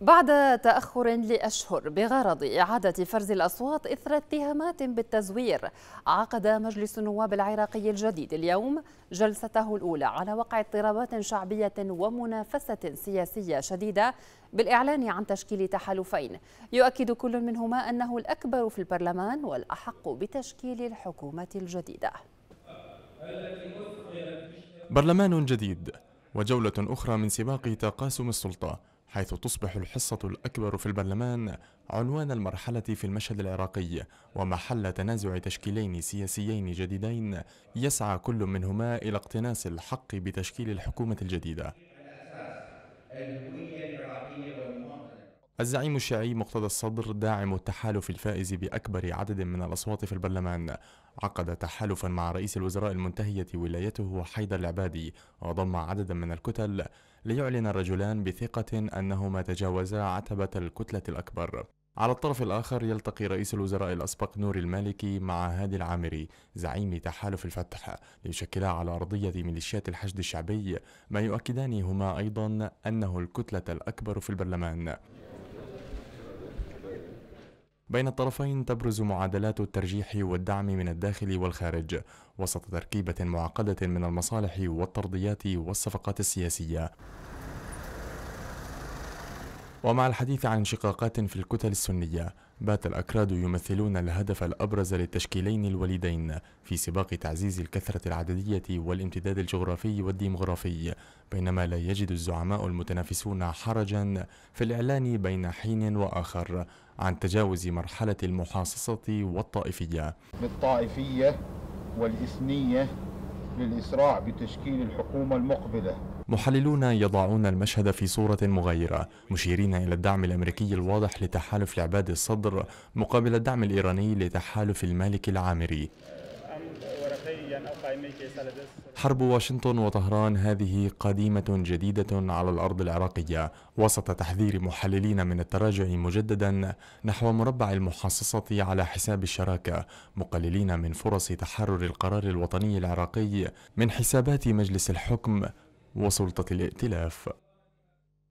بعد تأخر لأشهر بغرض إعادة فرز الأصوات إثر اتهامات بالتزوير عقد مجلس النواب العراقي الجديد اليوم جلسته الأولى على وقع اضطرابات شعبية ومنافسة سياسية شديدة بالإعلان عن تشكيل تحالفين يؤكد كل منهما أنه الأكبر في البرلمان والأحق بتشكيل الحكومة الجديدة برلمان جديد وجولة أخرى من سباق تقاسم السلطة حيث تصبح الحصة الأكبر في البرلمان عنوان المرحلة في المشهد العراقي ومحل تنازع تشكيلين سياسيين جديدين يسعى كل منهما إلى اقتناص الحق بتشكيل الحكومة الجديده الهويه العراقيه والمواطنه الزعيم الشيعي مقتدى الصدر داعم التحالف الفائز بأكبر عدد من الأصوات في البرلمان عقد تحالفا مع رئيس الوزراء المنتهية ولايته حيدر العبادي وضم عددا من الكتل ليعلن الرجلان بثقة أنهما تجاوزا عتبة الكتلة الأكبر على الطرف الآخر يلتقي رئيس الوزراء الأسبق نور المالكي مع هادي العامري زعيم تحالف الفتح ليشكلا على أرضية ميليشيات الحشد الشعبي ما يؤكدان هما أيضا أنه الكتلة الأكبر في البرلمان بين الطرفين تبرز معادلات الترجيح والدعم من الداخل والخارج وسط تركيبة معقدة من المصالح والترضيات والصفقات السياسية ومع الحديث عن انشقاقات في الكتل السنية بات الأكراد يمثلون الهدف الأبرز للتشكيلين الوليدين في سباق تعزيز الكثرة العددية والامتداد الجغرافي والديمغرافي بينما لا يجد الزعماء المتنافسون حرجا في الإعلان بين حين وآخر عن تجاوز مرحلة المحاصصة والطائفية الطائفية والإثنية للإسراع بتشكيل الحكومة المقبلة محللون يضعون المشهد في صورة مغايرة مشيرين إلى الدعم الأمريكي الواضح لتحالف العباد الصدر مقابل الدعم الإيراني لتحالف المالك العامري حرب واشنطن وطهران هذه قديمة جديدة على الأرض العراقية وسط تحذير محللين من التراجع مجددا نحو مربع المحاصصة على حساب الشراكة مقللين من فرص تحرر القرار الوطني العراقي من حسابات مجلس الحكم وسلطة الائتلاف